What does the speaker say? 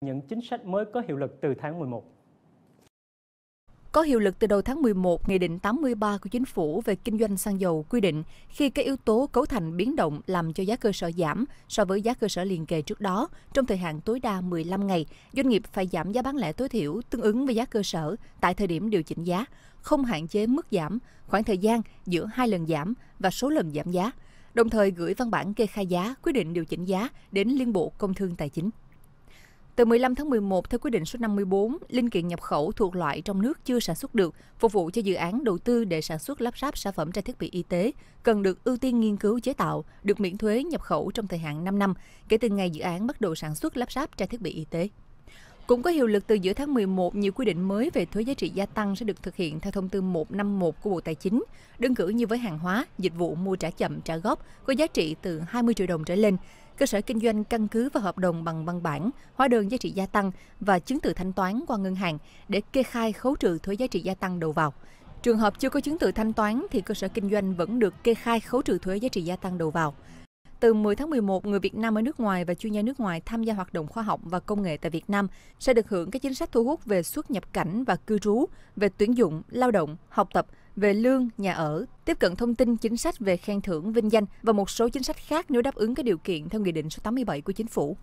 những chính sách mới có hiệu lực từ tháng 11. Có hiệu lực từ đầu tháng 11, Nghị định 83 của Chính phủ về kinh doanh xăng dầu quy định khi các yếu tố cấu thành biến động làm cho giá cơ sở giảm so với giá cơ sở liền kề trước đó, trong thời hạn tối đa 15 ngày, doanh nghiệp phải giảm giá bán lẻ tối thiểu tương ứng với giá cơ sở tại thời điểm điều chỉnh giá, không hạn chế mức giảm, khoảng thời gian giữa hai lần giảm và số lần giảm giá, đồng thời gửi văn bản kê khai giá, quyết định điều chỉnh giá đến Liên Bộ Công Thương Tài chính. Từ 15 tháng 11, theo quyết định số 54, linh kiện nhập khẩu thuộc loại trong nước chưa sản xuất được, phục vụ cho dự án đầu tư để sản xuất lắp ráp sản phẩm trang thiết bị y tế, cần được ưu tiên nghiên cứu chế tạo, được miễn thuế nhập khẩu trong thời hạn 5 năm kể từ ngày dự án bắt đầu sản xuất lắp ráp trang thiết bị y tế. Cũng có hiệu lực từ giữa tháng 11, nhiều quy định mới về thuế giá trị gia tăng sẽ được thực hiện theo thông tư 151 của Bộ Tài chính, đơn cử như với hàng hóa, dịch vụ mua trả chậm trả góp có giá trị từ 20 triệu đồng trở lên cơ sở kinh doanh căn cứ vào hợp đồng bằng văn bản, hóa đơn giá trị gia tăng và chứng từ thanh toán qua ngân hàng để kê khai khấu trừ thuế giá trị gia tăng đầu vào. Trường hợp chưa có chứng từ thanh toán thì cơ sở kinh doanh vẫn được kê khai khấu trừ thuế giá trị gia tăng đầu vào. Từ 10 tháng 11, người Việt Nam ở nước ngoài và chuyên gia nước ngoài tham gia hoạt động khoa học và công nghệ tại Việt Nam sẽ được hưởng các chính sách thu hút về xuất nhập cảnh và cư trú, về tuyển dụng, lao động, học tập về lương, nhà ở, tiếp cận thông tin chính sách về khen thưởng vinh danh và một số chính sách khác nếu đáp ứng các điều kiện theo Nghị định số 87 của Chính phủ.